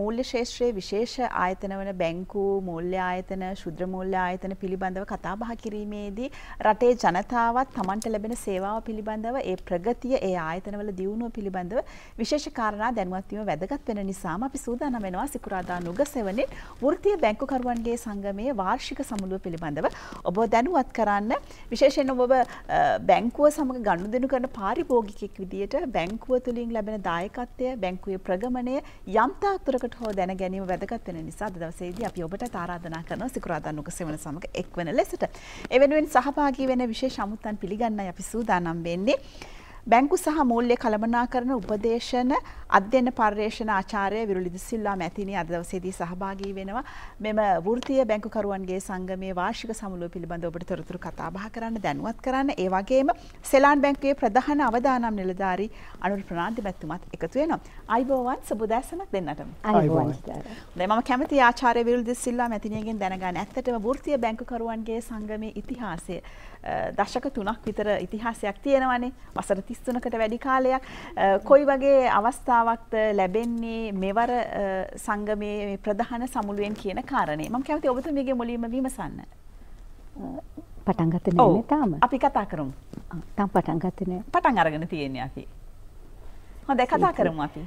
මූල්‍ය ශේෂත්‍රයේ විශේෂ ආයතන වන බැංකු මූල්‍ය ආයතන ශුද්‍ර මූල්‍ය ආයතන පිළිබඳව කතා බහ කිරීමේදී රටේ ජනතාවත් Tamanට ලැබෙන සේවාව පිළිබඳව ඒ ප්‍රගතිය ඒ ආයතනවල දියුණුව පිළිබඳව විශේෂ කාරණා දැනුවත් වීම වැදගත් වෙන නිසාම අපි සූදානම් වෙනවා සිකුරාදා නුගසෙවණේ වෘත්තීය බැංකුකරුවන්ගේ සංගමයේ වාර්ෂික සමුළුව පිළිබඳව ඔබ දැනුවත් කරන්න විශේෂයෙන් ඔබ බැංකුව සමඟ ගනුදෙනු කරන පාරිභෝගිකෙක් විදියට බැංකුව තුලින් ලැබෙන දායකත්වය බැංකුවේ ප්‍රගමණය යම්තාක් දුරකට මොහොතකට හෝ දැන ගැනීම වැදගත් වෙන නිසා අද දවසේදී අපි ඔබට ආරාධනා කරනවා සිකුරාදා නුගසෙවණ සමග එක්වන ලෙසට. එවෙනුවෙන් සහභාගී වෙන විශේෂ අමුත්තන් පිළිගන්නයි අපි සූදානම් වෙන්නේ. බැංකු සහ මූල්‍ය කළමනාකරන උපදේශන අධ්‍යන පර්යේෂණ ආචාර්ය විරුලිදු සිල්වා මැතිනි අද දවසේදී සහභාගී වෙනවා මෙම වෘත්තීය බැංකුකරුවන්ගේ සංගමයේ වාර්ෂික සමුළුව පිළිබඳව ඔබට තොරතුරු කතා බහ කරන්න දැනුවත් කරන්න ඒ වගේම සෙලාන් බැංකුවේ ප්‍රධාන අවදානම් නිලධාරී අනුර ප්‍රනාන්දිමැතිතුමත් එකතු වෙනවා අයිබෝවන් සුබදැසනක් දෙන්නටම අයිබෝවන් දැන් මම කැමති ආචාර්ය විරුලිදු සිල්වා මැතිනියගෙන් දැනගන්න ඇත්තටම වෘත්තීය බැංකුකරුවන්ගේ සංගමයේ ඉතිහාසය දශක 3ක් විතර ඉතිහාසයක් තියෙනවානේ වසර තිස්තුනකට වැඩි කාලයක් කොයි වගේ අවස්ථාවක්ද ලැබෙන්නේ මෙවර සංගමයේ ප්‍රධාන සමුළුවෙන් කියන කාරණේ මම කැමති ඔබතුමියගේ මුලින්ම විමසන්න. පටන් ගත්තේ නෑ තාම. අපි කතා කරමු. තාම පටන් ගත්තේ නෑ. පටන් අරගෙන තියෙන්නේ අපි. හොඳයි කතා කරමු අපි.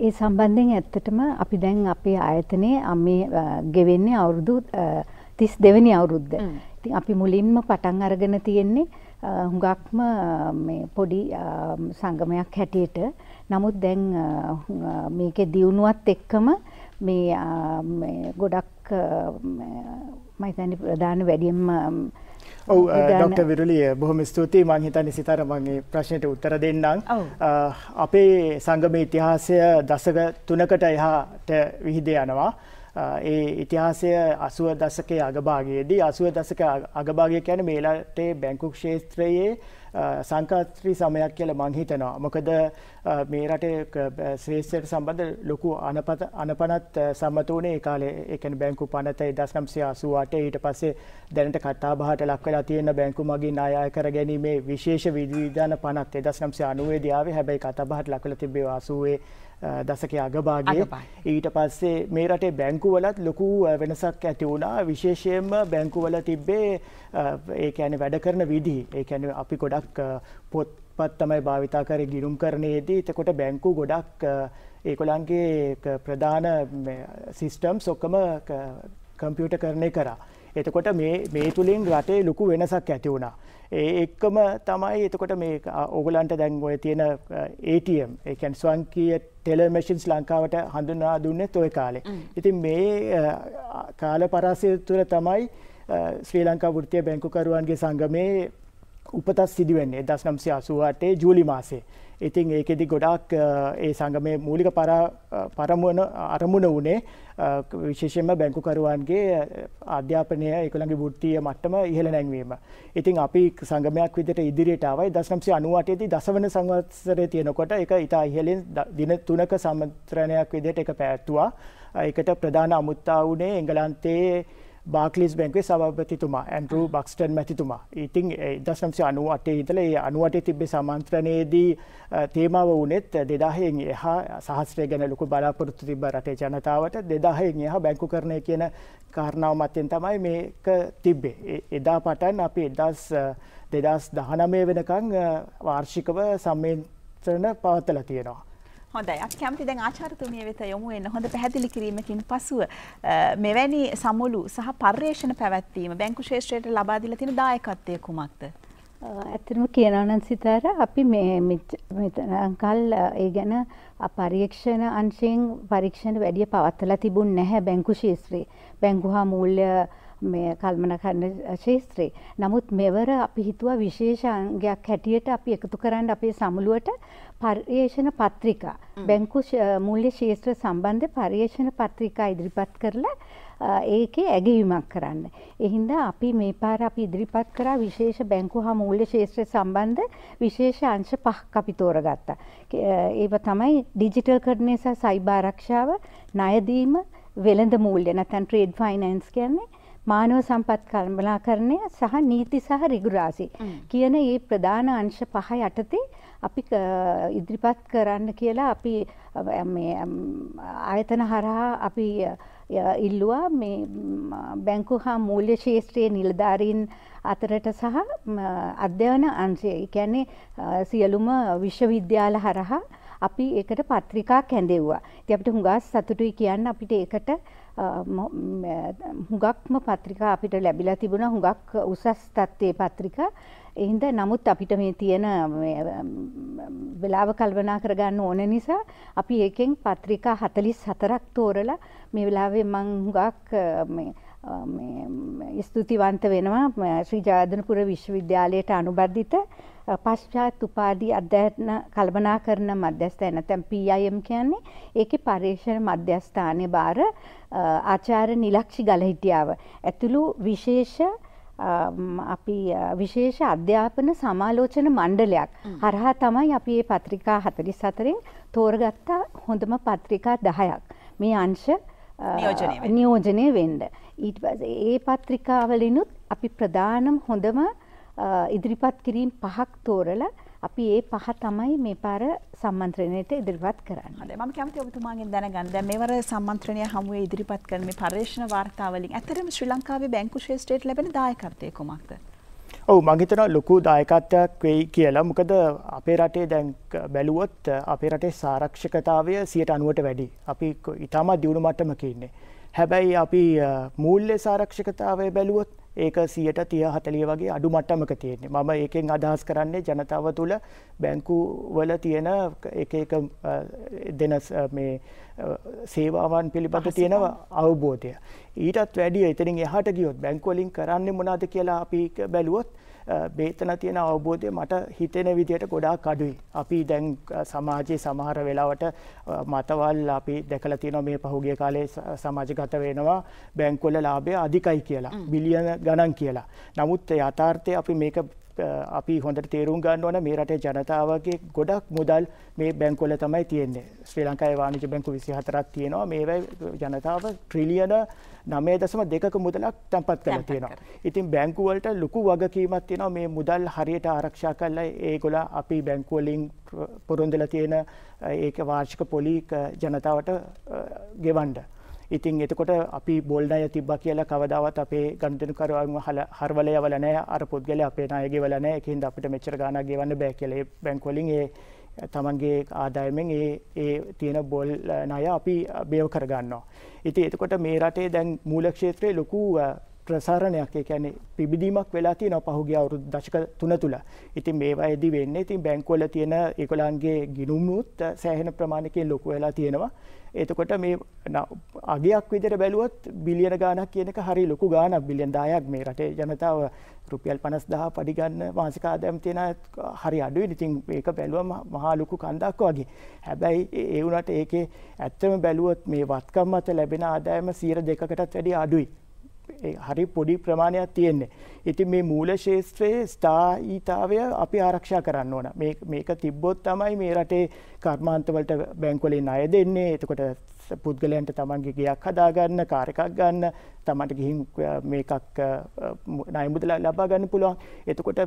ඒ සම්බන්ධයෙන් ඇත්තටම අපි දැන් අපේ ආයතනයේ මේ ගෙවෙන්නේ අවුරුදු 32 වෙනි අවුරුද්ද. ඉතින් අපි මුලින්ම පටන් අරගෙන තියෙන්නේ හුඟක්ම පොඩි සංගමයක් හැටියට නමුත් දැන් මේක දියුණුවත් එක්කම මේ ගොඩක් මයිතනි ප්‍රධාන වැඩියම් ඔව ඩොක්ට විරුලිය බොහොම ස්තුතියි මං හිතනි සිතර මගේ ප්‍රශ්නයට උත්තර දෙන්නම් අපේ සංගම ඉතිහාසය දසක තුනකට එහාට විහිද යනවා ඒ ඉතිහාසය අසුව දසකේ අගභාගයේදී අසුව දසක අගභාගය කැන මේලාටේ බැංකුක් ශේත්‍රයේ සංකාත්‍රී සමයක් කියල මංහිතනවා. මොකද මේ රටේ ශ්‍රේෂයට සම්බඳ ලොකු අනපනත් සම්මත වනේ කාලේ එකන බැංකු පනතයි දස්නම්සේ අසුවාට ඊට පස්සේ දැනට කටාබහට ලක්වලා තියෙන බැංකු මගින් අයාය කර ගැනීමේ විශේෂ විදවිධාන පනත් එදස්නම්සේ අනුවේදාව හැබැයි කතබහට ලක්ල තිබේ අසුවේ දසක අගභාගේ ඊට පස්සේ මේ රටේ බැංකුවලත් ලොකු වෙනසක් ඇති වුණා විශේෂයෙන්ම බැංකුවල තිබ්බේ ඒ ඇන වැඩ කරන විදිී ඒ ඇන අපි ගොඩක් පොත් පත් තමයි භාවිතා කර ගිරුම් කරනයේදී එතකොට බැංකු ගොඩක් ඒකොළන්ගේ ප්‍රධාන සිිස්ටම් සොක්කම කම්පියුට කරණය කරා. එතකොට මේ තුළින් රටේ ලොකු වෙනසක් ඇති වුණා. එක්කම තමයි එතකොට මේ ඔගලන්ට දැන් ඔය තියෙන ATM එකන් ස්වංකීය ටෙලමශින්ස් ලංකාවට හඳුනා දුන්නේ තොය කාලේ. ඉතින් මේ කාල පරාසය තුළ තමයි ශ්‍රී ලංකා වෘතිය බැංකුකරුවන්ගේ සංගමේ උපතත් සිදුවන්නේ දස් නම්සේ අසුවාටේ ජූලි මාසේ. ඉතින් ඒකෙදි ගොඩාක් ඒ සංගමය මූලික පරමුවන අරමුණ වනේ විශේෂෙන්ම බැංකුකරුවන්ගේ අධ්‍යාපනය එකළඟ බුෘත්තිය මට්ටම ඉහළ නැංවීම. ඉතින් අපි සංගමයක් විදට ඉදිරියටාවයි දශනම්සි අනුවටයේදී දසවන සංවත්සරය තියෙනකොට එක ඉතා ඉහලෙන් දින තුනක සමත්‍රණයක් විදිට එක පැත්තුවා. එකට ප්‍රධාන අමුත්තා වනේ එංගලන්තයේ බාක්ලිස් බැංකවේ සභපතිතුමා ඇන්ටරු බක්ස්ටන් මැතිතුමා. ඉතිං දශනම්සය අනුව අටේ හිතල ඒ අනුවට තිබ්බේ සමන්ත්‍රණයේදී තේමාව වනෙත් දෙදාහයෙන් එහා සහස්ත්‍රය ගැන ලොකු බලාපොරොත්තු තිබ රටේ ජනතාවට දෙදාහයෙන් එහා බැංකු කරණය කියන කාරණාව මත්තයෙන් තමයි මේක තිබ්බේ. එදා පටන් අපි එදස් දෙදස් දහනමය වෙනකං වාර්ෂිකව සම්මේන්ත්‍රණ පවත්තල තියෙනවා. හොඳයි අපි කැමති දැන් ආචාර්යතුමිය වෙත යොමු වෙන්න හොඳ පැහැදිලි කිරීමකින් පසුව මෙවැනි සමුළු සහ පර්යේෂණ පැවැත්වීම බැංකු ශේෂ්ත්‍රයට ලබා දීලා තියෙන දායකත්වය කුමක්ද? ඇත්තටම කියනවා නම් සිතාර අපි මේ මෙතනකල් ඒ ගැන පරීක්ෂණ අංශයෙන් පරීක්ෂණ වැඩිය පවත්වලා තිබුණ නැහැ බැංකු ශේත්‍රයේ. බැංකු හා මූල්‍ය මේ කල්මනාකරණ ශේත්‍රයේ. නමුත් මෙවර අපි හිතුවා විශේෂ අංගයක් හැටියට අපි එකතු කරන්න අපේ සමුළුවට පර්යේෂණ පත්‍රිකා. බැංකු මූල්‍ය ශේත්‍ර සම්බන්ධ පර්යේෂණ පත්‍රිකා ඉදිරිපත් කරලා ඒකේ ඇගවීමක් කරන්න. එහින්ද අපි මේ පාර අපි ඉදිරිපත් කරා විශේෂ බැංකු හා මූල්‍ය ශේත්‍රය සම්බන්ධ විශේෂ අංශ පහක් අපි තෝරගත්තා. ඒව තමයි ඩිජිටල් කරන නිසා සයිභාරක්ෂාව ණයදීම වෙළඳ මූල්‍ය නැත්නම් ට්‍රේඩ් ෆයිනෑන්ස් කියන්නේ මානව සම්පත් කර්මලාකරණය සහ නීති සහ රිගුරාසි කියන ඒ ප්‍රධාන අංශ පහ යටතේ අපි ඉදිරිපත් කරන්න කියලා අපි ආයතන හරහා අපි ඉල්ලුවා මේ බැංකු හා මූල්‍ය ශේෂත්‍රයේ නිලධාරීන් අතරට සහ අධ්‍යයන අංශය කියන්නේ සියලුම විශ්වවිද්‍යාල හරහා අපි ඒකට පත්‍රිකා කැඳෙව්වා. ඉතින් අපිට හුඟක් සතුටුයි කියන්න අපිට ඒකට හුඟක්ම පත්‍රිකා අපිට ලැබිලා තිබුණා හුඟක් උසස් තත්ත්වයේ පත්‍රිකා. එහෙනම් නමුත් අපිට මේ තියෙන වෙලාව කල්පනා කරගන්න ඕන නිසා අපි ඒකෙන් පත්‍රිකා 44ක් තෝරලා මේ වෙලාවේ මම හුඟක් මේ ස්තුතිවන්ත වෙනවා ශ්‍රී ජාදනපුර විශ්වවිද්‍යාලයට අනුබද්ධිත පශ්චාත් උපාදී අධ්‍යයන කළමනාකරණ මධ්‍යස්ථාන නැත්නම් PIM කියන්නේ ඒකේ පරිශන මධ්‍යස්ථානයේ බාර ආචාර්ය නිලක්ෂි ගලහිටියාව ඇතුළු විශේෂ අපි විශේෂ අධ්‍යාපන සමාලෝචන මණ්ඩලයක් හරහා තමයි අපි මේ පත්‍රිකා 44න් තෝරගත්ත හොඳම පත්‍රිකා 10ක් මේ අංශ නියෝජනය වෙන්න ඊට පස්සේ ඒ පත්‍රිකාවලිනුත් අපි ප්‍රධානම හොඳම ඉදිරිපත් කිරීම් පහක් තෝරලා අපි ඒ පහ තමයි මේ පාර සම්මන්ත්‍රණයට ඉදිරිපත් කරන්න. හොඳයි මම කැමති ඔබතුමාගෙන් දැනගන්න. දැන් මෙවර සම්මන්ත්‍රණය හමුවේ ඉදිරිපත් කරන මේ පර්යේෂණ වාර්තාවලින් ඇත්තටම ශ්‍රී ලංකාවේ බැංකු ක්ෂේත්‍රයට ලැබෙන දායකත්වය කුමක්ද? ඔව් මම හිතනවා ලොකු දායකත්වයක් වෙයි කියලා. මොකද අපේ රටේ දැන් බැලුවොත් අපේ රටේ සාරක්ෂකතාවය 90%ට වැඩි. අපි ඊටම දියුණු මට්ටමක ඉන්නේ. හැබැයි අපි මූල්‍ය සාරක්ෂකතාවය බැලුවොත් ඒක 130 40 වගේ අඩු මට්ටමක තියෙන්නේ. මම ඒකෙන් අදහස් කරන්නේ ජනතාව තුළ බැංකු වල තියෙන එක එක දෙන මේ සේවාවන් පිළිබඳ තියෙන අවබෝධය. ඊටත් වැඩිය එතනින් එහාට ගියොත් බැංකුවලින් කරන්නේ මොනවද කියලා අපි බැලුවොත් බේතන තියෙන අවබෝධය මට හිතෙන විදියට ගොඩාක් අඩුයි. අපි දැන් සමාජයේ සමහර වෙලාවට මතවල් අපි දැකලා තියෙනවා මේ පහුගිය කාලේ සමාජගත වෙනවා බැංකුවල ලාභය අධිකයි කියලා. බිලියන ගණන් කියලා. නමුත් යථාර්ථය අපි මේක අපි හොඳට තේරුම් ගන්න ඕන මේ රටේ ජනතාවගේ ගොඩක් මුදල් මේ බැංකොල තමයි තියෙන්නේ ශ්‍රී ලංකායි වාණජ බැංකු විසි හතරක් තියෙනවා මේවයි ජනතාව ට්‍රිලියන නමේ දසම දෙකක මුදලක් තැන්පත් කළ තියෙනවා. ඉතින් බැංකුවලට ලොකු වගකීමත් තියෙනවා මේ මුදල් හරියට ආරක්ෂා කරලා ඒගොල්ල අපි බැංකුවලින් පොරොන්දලා තියෙන ඒක වාර්ෂික පොලි ජනතාවට ගෙවන්න. ඉතින් එතකොට අපි බොල්ඩය තිබ්බ කියලා කවදාවත් අපේ ගන්තනකරුවම හල හරවල යවලනෑ අර පුද්ගල අපේ නායගේ වලන එකහින්ද අපිට මෙච්චර ගාන ගවන්න බෑ කියලේ බැංකොලින් ඒ තමන්ගේ ආදායමෙන් ඒ ඒ තියෙන බොල් නය අපි බේව කරගන්නවා. ඉති එතකොට මේ රටේ දැන් මූලක්ෂේත්‍රය ලොකූ ප්‍රසාරණයක් ඒ කියන්නේ පිබිදීමක් වෙලා තියෙනවා පහුගිය අවුරුදු දශක තුන තුල. ඉතින් මේවා එදි වෙන්නේ ඉතින් බැංකුවල තියෙන ඒගොල්ලන්ගේ ගිණුමුත් සෑහෙන ප්‍රමාණයකින් ලොකු වෙලා තියෙනවා. එතකොට මේ අගයක් විදිහට බැලුවොත් බිලියන ගාණක් කියන එක හරි ලොකු ගාණක් බිලියන 10ක් මේ රටේ ජනතාව රුපියල් 50000 පඩි ගන්න මාසික ආදායම් තියෙන හරි අඩුයි. ඉතින් මේක බැලුවම මහා ලොකු කන්දක් වගේ. හැබැයි ඒ වුණාට ඒකේ ඇත්තම බැලුවොත් මේ වත්කම් මත ලැබෙන ආදායම 2%කටත් වැඩිය අඩුයි. හරි පොඩි ප්‍රමාණයක් තියෙන්නේ. ඉතින් මේ මූල ශේත්‍රයේ ස්ථායීතාවය අපි ආරක්ෂා කරන්න ඕන. මේක තිබ්බොත් තමයි මේ රටේ කර්මාන්තවලට බැංකුවලින් ණය දෙන්නේ. එතකොට පුද්ගලයන්ට තමන්ගේ ගයක් හදාගන්න, කාර් එකක් ගන්න, තමන්ට ගිහින් මේකක් ණය මුදල ලබා ගන්න පුළුවන්. එතකොට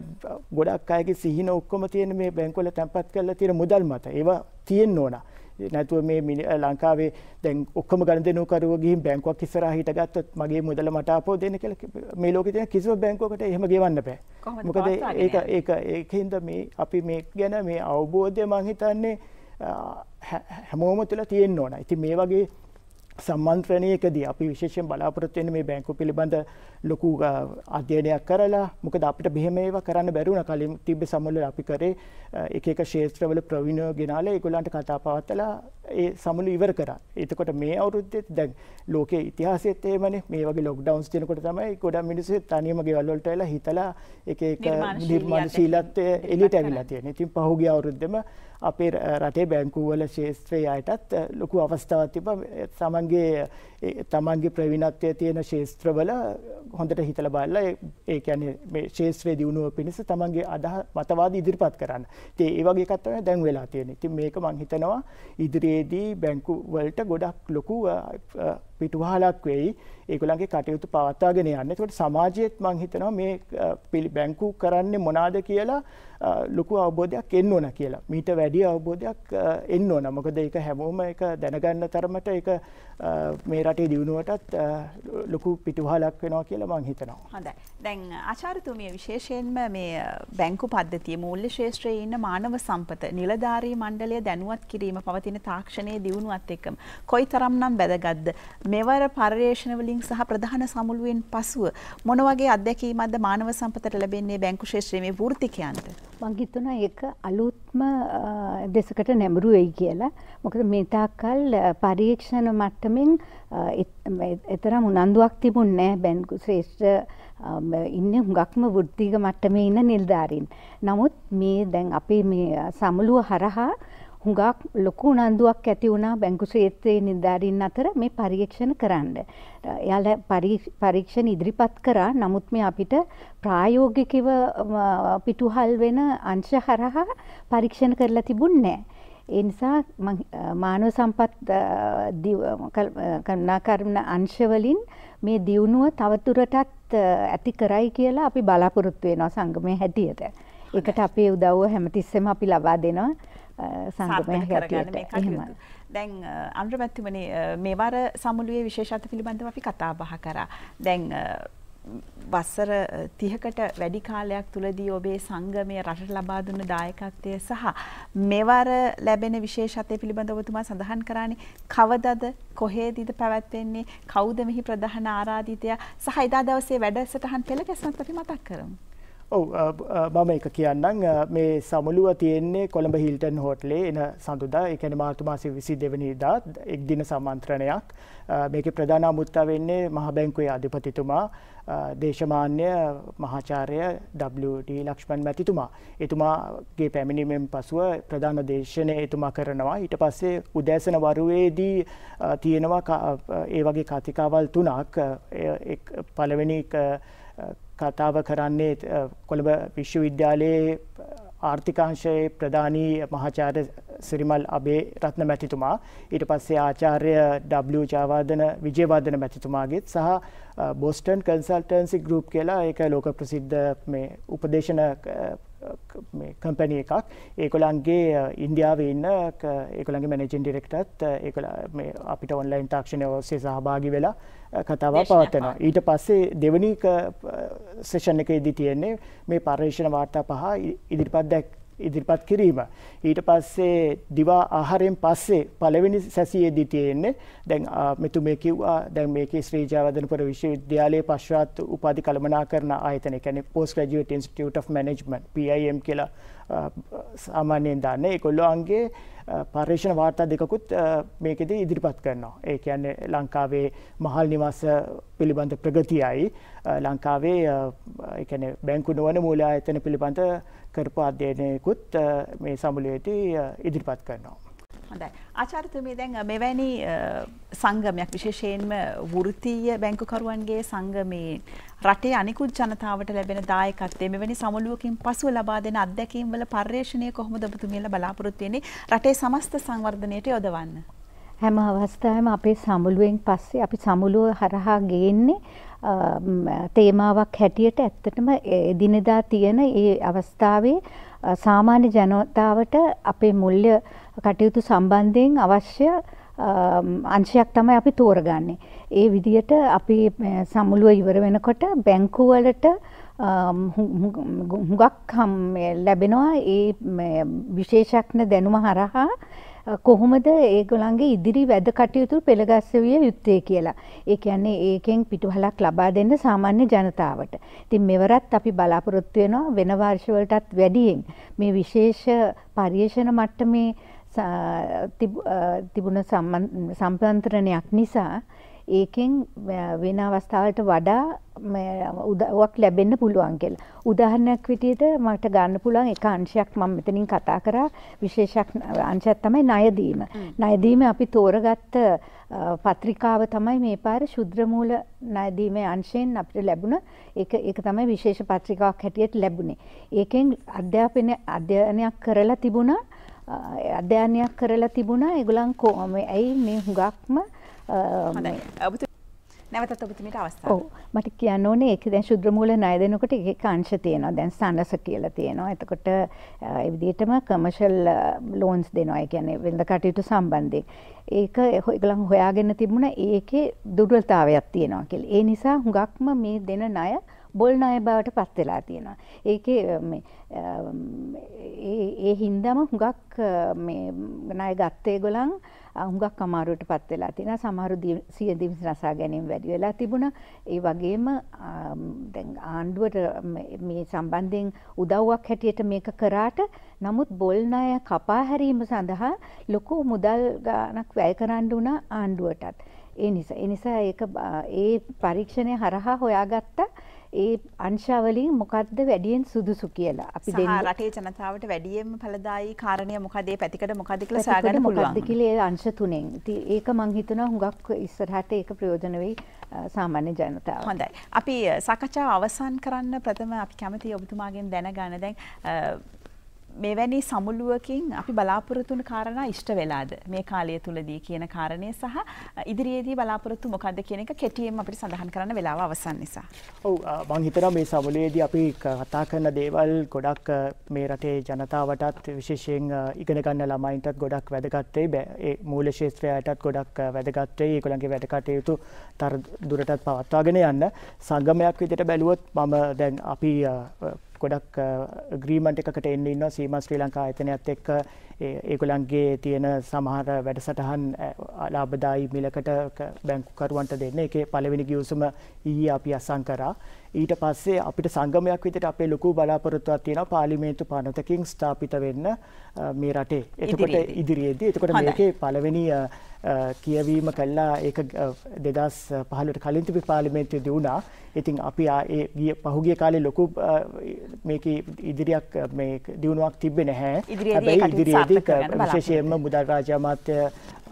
ගොඩක් අයගේ සිහින ඔක්කොම තියෙන මේ බැංකුවල තැන්පත් කරලා තියෙන මුදල් මත ඒවා තියෙන්න ඕන. නැතුව මේ ලංකාවේ දැන් ඔක්කම ගණදනුකරුව ගිහින් බැංකුවක් ඉස්සරහා හිටගත්තොත් මගේ මුදල මට ආපෝ දෙන්න කියලා මේ ලෝකේ තියෙන කිසිම බැංකුවකට එහෙම ගෙවන්න බෑ. මොකද ඒක ඒක ඒකින්ද මේ අපි මේ ගැන මේ අවබෝධය මං හිතන්නේ හැමෝම තුළ තියෙන්න ඕන. ඉතින් මේ වගේ සම්මන්ත්‍රණයකදී අපි විශේෂයෙන් බලාපොරොත්තු වෙන්නේ මේ බැංකු පිළිබඳ ලොකු අධ්‍යයනයක් කරලා මොකද අපිට බෙහෙම ඒවා කරන්න බැරි වුණා කලින් තිබ්බ සමුල්වල අපි කරේ එක එක ක්ෂේත්‍රවල ප්‍රවීණව ගෙනාලා ඒගොල්ලන්ට කතා පවත්ලා ඒ සමුළු ඉවර කරා. එතකොට මේ අවුරුද්දෙත් දැන් ලෝකේ ඉතිහාසෙත් එහෙමනේ මේ වගේ ලොක්ඩවුන්ස් දෙනකොට තමයි ගොඩක් මිනිස්සු තනියම ගෙවල් වලට වෙලා හිතලා එක එක නිර්මාණශීලත්වය එළියට ඇවිල්ලා තියෙනවා. ඉතින් පහුගිය අවුරුද්දෙම අපේ රටේ බැංකුව වල ශේෂත්‍රය අයටත් ලොකු අවස්ථාවක් තිබ්බා. තමන්ගේ තමන්ගේ ප්‍රවීණත්වයේ තියෙන ශේෂත්‍රවල හොඳට හිතලා බලලා ඒ කියන්නේ මේ ශේෂ්ත්‍රයේ දියුණුව පිණිස තමන්ගේ අදහ මතවාද ඉදිරිපත් කරන්න. ඉතින් ඒ වගේ එකක් තමයි දැන් වෙලා තියෙන්නේ. ඉතින් මේක මම හිතනවා ඉදිරියේ ඒදී බැංකු වලට ගොඩක් ලොකු පිටුහලක් වෙයි ඒගොලන්ගේ කටයුතු පවත්වාගෙන යන්න තොට සමාජයත් මංහිතනවා මේ පිළි බැංකු කරන්නේ මොනාද කියලා ලොකු අවබෝධයක් එන්න ඕන කියලා මීට වැඩි අවබෝධයක් එන්න ඕන මොකද ඒක හැමෝම එක දැනගන්න තරමට එක මේ රටේ දියුණුවටත් ලොකු පිටුහලක් වෙනවා කියලා මං හිතනවා. හොඳයි. දැන් ආචාර්යතුමිය විශේෂයෙන්ම මේ බැංකු පද්ධතිය මූල්‍ය ශාස්ත්‍රයේ ඉන්න මානව සම්පත නිලධාරී මණ්ඩලය දැනුවත් කිරීම පවතින තාක්ෂණයේ දියුණුවත් එක්කම කොයිතරම්නම් වැදගත්ද? මෙවර පර්යේෂණ වලින් සහ ප්‍රධාන සමුළුවෙන් පසුව මොන වගේ අත්දැකීමක්ද මානව සම්පතට ලැබෙන්නේ බැංකු ශාස්ත්‍රයේ වෘත්තිකයන්ට? මංහිතුන එක අලුත්ම දෙසකට නැඹුරු වෙයි කියලා මොකද මේතාකල් පරීක්ෂණ මට්ටමින් එතරම් උනන්දුවක් තිබුන් නෑ බැන්කු ශ්‍රේෂ්ඨ ඉන්න හුඟක්ම වෘද්ධික මට්ටමේ ඉන්න නිල්ධාරින්. නමුත් මේ දැන් අපේ සමුළුව හරහා හුඟක් ලොකු උනන්දුවක් ඇති වුණා බැංකු ක්ෂේත්‍රයේ නිලධාරීන් අතර මේ පරීක්ෂණ කරන්න. එයාලා පරීක්ෂණ ඉදිරිපත් කරා. නමුත් මේ අපිට ප්‍රායෝගිකව පිටුහල් වෙන අංශ හරහා පරීක්ෂණ කරලා තිබුණ නැහැ. ඒ නිසා මානව සම්පත් කරුණාකරන අංශවලින් මේ දියුණුව තවතුරටත් ඇති කරයි කියලා අපි බලාපොරොත්තු වෙනවා සංගමයේ හැටියට. ඒකට අපේ උදව්ව හැමතිස්සෙම අපි ලබා දෙනවා. සංගමයක් ඇටියට එහෙමයි. දැන් අනුරමැතිමනේ මේ වාර සමුළුවේ විශේෂත්ව පිළිබඳව අපි කතා බහ කරා. දැන් වස්සර තිහකට වැඩි කාලයක් තුළදී ඔබේ සංගමය රට ලබා දුන්න දායකත්වය සහ මෙවර ලැබෙන විශේෂත්වය පිළිබඳ ඔබතුමා සඳහන් කරන්නේ කවදද කොහේදීද පැවැත්වෙන්නේ කවුද මෙහි ප්‍රධාන ආරාධිතයා සහ එදා දවසේ වැඩසටහන් පෙළ ගැස්මත් අපි මතක් කරමු. ඔව මම එක කියන්නම් මේ සමුළුව තියෙන්නේ කොළඹ හිල්ටන් හෝටලේ එන සඳුදා එකන මාර්තුමාසි විසි දෙවනිදාත් එක් දින සමන්ත්‍රණයක් මේක ප්‍රධාන මුත්තා වෙන්නේ මහබැංකුවේ අධිපතිතුමා දේශමාන්‍ය මහාචාරය WD ලක්ෂ්මන් මැතිතුමා. එතුමාගේ පැමිණීමෙන් පසුව ප්‍රධාන දේශනය එතුමා කරනවා. ඊට පස්සේ උදෑසන වරුවේදී තියෙනවා ඒ වගේ කතිකාවල් තුනක් පළවෙනි කතාව කරන්නේ කොළඹ විශ්වවිද්‍යාලයේ ආර්ථිකාංශයේ ප්‍රධානී මහාචාර්ය සිරිමල් අබේ රත්න මැතිතුමා ඊට පස්සේ ආචාර්ය W ජයවර්ධන විජයවර්ධන මැතිතුමාගෙත් සහ බෝස්ටන් කන්සල්ටන්සි ගෲප් කියලා ඒක ලෝක ප්‍රසිද්ධ මේ උපදේශන කම්පැන එකක් ඒකොළන්ගේ ඉන්දියාවේ ඉන්න ඒකොළගේ මැනජන් ඩිරෙක්ටත් ඒකළ අපිට ඔන්ලයින් තාක්ෂණය ඔස්සේ සහභාගි වෙලා කතාව පවත්වනවා. ඊට පස්සේ දෙවනි සෙෂන් එකේදී තියෙන්නේ මේ පර්යේෂණ වාර්තා පහ ඉදිරිපත් දැක් ඉදිරිපත් කිරීම. ඊට පස්සේ දිවා ආහාරයෙන් පස්සේ පළවෙනි සැසියේදී තියෙන්නේ දැන් මෙතුමේ කිව්වා දැන් මේකේ ශ්‍රී ජයවර්ධනපුර විශ්වවිද්‍යාලයේ පශ්චාත් උපාධි කළමනාකරණ ආයතනය කියන්නේ Post Graduate Institute of Management PIM කියලා සාමාන්‍යයෙන් දන්න එකොල්ලොන්ගේ පර්ේෂණ වාර්තා දෙකුත් මේකෙද ඉදිරිපත් කරනවා. ඒ කියන්නේ ලංකාවේ මහල් නිවස පිළිබඳ ප්‍රගතියයි ලංකාවේ බැංකු නුවන මූලා එතන පිළිබඳ කරපු අධ්‍යයනයකුත් මේ සමුලේති ඉදිරිපත් කරනවා. හොඳයි. ආචාර්යතුමී දැන් මෙවැනි සංගමයක් විශේෂයෙන්ම වෘත්තීය බැංකුකරුවන්ගේ සංගමයේ රටේ අනිකුත් ජනතාවට ලැබෙන දායකත්වය මෙවැනි සමුළුවකින් පසුව ලබා දෙන අත්දැකීම් වල පරිශ්‍රණය කොහොමද ඔබතුමීලා බලාපොරොත්තු වෙන්නේ රටේ සමස්ත සංවර්ධනයට යොදවන්න? හැම අවස්ථාවෙම අපේ සමුළුවෙන් පස්සේ අපි සමුළුව හරහා ගේන්නේ තේමාවක් හැටියට ඇත්තටම එදිනෙදා තියෙන ඒ අවස්ථාවේ සාමාන්‍ය ජනතාවට අපේ මුල්‍ය කටයුතු සම්බන්ධයෙන් අවශ්‍ය අංශයක් තමයි අපි තෝරගන්නේ. ඒ විදිහට අපි සමුළුව ඉවර වෙනකොට බැංකුවලට හුඟක් ලැබෙනවා ඒ විශේෂඥ දැනුම හරහා කොහොමද ඒගොල්ලන්ගේ ඉදිරි වැඩ කටයුතු පෙළගස්සවිය යුත්තේ කියලා. ඒ කියන්නේ ඒකෙන් පිටුහලක් ලබා දෙන්න සාමාන්‍ය ජනතාවට. ඉතින් මෙවරත් අපි බලාපොරොත්තු වෙනවා වෙන වර්ෂවලටත් වැඩියෙන් මේ විශේෂ පරිේශන මට්ටමේ තිබුණ සම්පන්ත්‍රණයක් නිසා ඒකෙන් වෙන අවස්ථාවට වඩා උදවක් ලැබෙන්න පුළුවන් කියලා. උදාහරණයක් විදිහට මට ගන්න පුළුවන් එක අංශයක් මම මෙතනින් කතා කරා විශේෂක් අංශයක් තමයි ණයදීම. ණයදීම අපි තෝරගත්ත පත්‍රිකාව තමයි මේ පාර ශුද්‍රමූල ණයදීමේ අංශයෙන් අපිට ලැබුණ ඒක ඒක තමයි විශේෂ පත්‍රිකාවක් හැටියට ලැබුණේ. ඒකෙන් අධ්‍යාපන අධ්‍යයනයක් කරලා තිබුණා අධ්‍යයනයක් කරලා තිබුණා ඒගොල්ලන් කොහොම ඇයි මේ හුඟක්ම නැවතත් ඔබතුමීට අවස්ථාව. ඔව් මට කියන්න ඕනේ ඒක දැන් ශුද්‍රමූල ණය දෙනකොට ඒක අංශ තියෙනවා. දැන් සනස කියලා තියෙනවා. එතකොට ඒ විදිහටම කමර්ෂල් ලෝන්ස් දෙනවා. ඒ කියන්නේ වෙළඳ කටයුතු සම්බන්ධයෙන්. ඒක ඒගොල්ලන් හොයාගෙන තිබුණා ඒකේ දුර්වලතාවයක් තියෙනවා කියලා. ඒ නිසා හුඟක්ම මේ දෙන ණය බොල් අය බවට පත් වෙලා තියෙනවා. ඒකේ ඒ හින්දම හුඟක් ණය ගත්තේ ගොලන් හුඟක් අමාරුවට පත් වෙලා තියෙනවා. සමහරු සිය දිවිස නසා ගැනීම වැඩි වෙලා තිබුණා. ඒ වගේම දැන් ආණ්ඩුවට මේ සම්බන්ධයෙන් උදව්වක් හැටියට මේක කරාට නමුත් බොල් ණය කපා හැරීම සඳහා ලොකු මුදල් ගාණක් වැය කරන්න වුණා ආණ්ඩුවටත්. ඒ නිසා ඒ නිසා ඒක ඒ පරීක්ෂණය හරහා හොයාගත්තා ඒ අංශාවලින් මොකක්ද වැඩියෙන් සුදුසු කියලා අපි දෙන්න රටේ ජනතාවට වැඩියෙන්ම ඵලදායී කාරණය මොකද ඒ පැතිකඩ මොකද කියලා සාගන්න පුළුවන් මොකද්ද කියලා ඒ අංශ තුනෙන් ඉතින් ඒක මම හිතනවා හුඟක් ඉස්සරහට ඒක ප්‍රයෝජන වෙයි සාමාන්‍ය ජනතාව. හොඳයි. අපි සාකච්ඡාව අවසන් කරන්න ප්‍රථම අපි කැමති ඔබතුමාගෙන් දැනගන්න දැන් මෙවැනි සමුළුවකින් අපි බලාපොරොතුන කාරණා ඉෂ්ට වෙලාද මේ කාලය තුලදී කියන කාරණය සහ ඉදිරියේදී බලාපොරොත්තු මොකක්ද කියන එක කෙටියෙන් අපිට සඳහන් කරන්න වෙලාව අවසන් නිසා. ඔව් මම හිතනවා මේ සමුළුවේදී අපි කතා කරන දේවල් ගොඩක් මේ රටේ ජනතාවටත් විශේෂයෙන් ඉගෙන ගන්න ළමයින්ටත් ගොඩක් වැදගත් වෙයි. ඒ මූල ශාස්ත්‍රයටත් ගොඩක් වැදගත් වෙයි. ඒගොල්ලන්ගේ වැඩ කටයුතු තර දුරටත් පවත්වාගෙන යන්න සංගමයක් විදිහට බැලුවොත් මම දැන් අපි ගොඩක් ග්‍රීමට එකට එන්න ඉන්න සීම ශ්‍රී ලංකා ඇතනයක්ත් එක්ක ඒගොලන්ගේ තියෙන සමහර වැඩසටහන් අලාබදායි මිලකට බැංකුකරුවන්ට දෙන්න එක පලවෙනි ගියවසුම ඊ අපි අසං කරා ඊට පස්සේ අපිට සංගමයක් විතට අපේ ලොකු බලාපොරොත්තුවක් තියෙන පාලිමේන්තු පනතකින් ස්ථාපිත වෙන්න මේ රටේ එතකොට ඉදිරියේදී එතකොට මේකේ පළවෙනි කියවීම කළා ඒක 2015ට කලින් තිබි පාර්ලිමේන්තුවේ දිනුනා. ඉතින් අපි ඒ ගිය පහුගිය කාලේ ලොකු මේකේ ඉදිරියක් මේ දිනුවක් තිබ්බේ නැහැ. හැබැයි ඉදිරියේදී විශේෂයෙන්ම මුදල් රාජ්‍ය අමාත්‍ය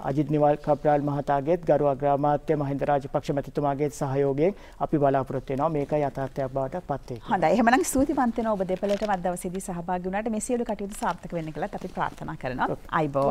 අජිත් නිවල් කප්‍රාල් මහතාගේත් ගරු අග්‍රාමාත්‍ය මහින්ද රාජපක්ෂ මැතිතුමාගේ සහයෝගයෙන් අපි බලාපොරොත්තු වෙනවා මේක යථාර්ථයක් බවට පත් වෙයි. හොඳයි. එහෙමනම් ස්තුතිවන්ත වෙනවා ඔබ දෙපළටම අද දවසේදී සහභාගී වුණාට මේ සියලු කටයුතු සාර්ථක වෙන්න කියලා අපි ප්‍රාර්ථනා කරනවා. අයිබෝ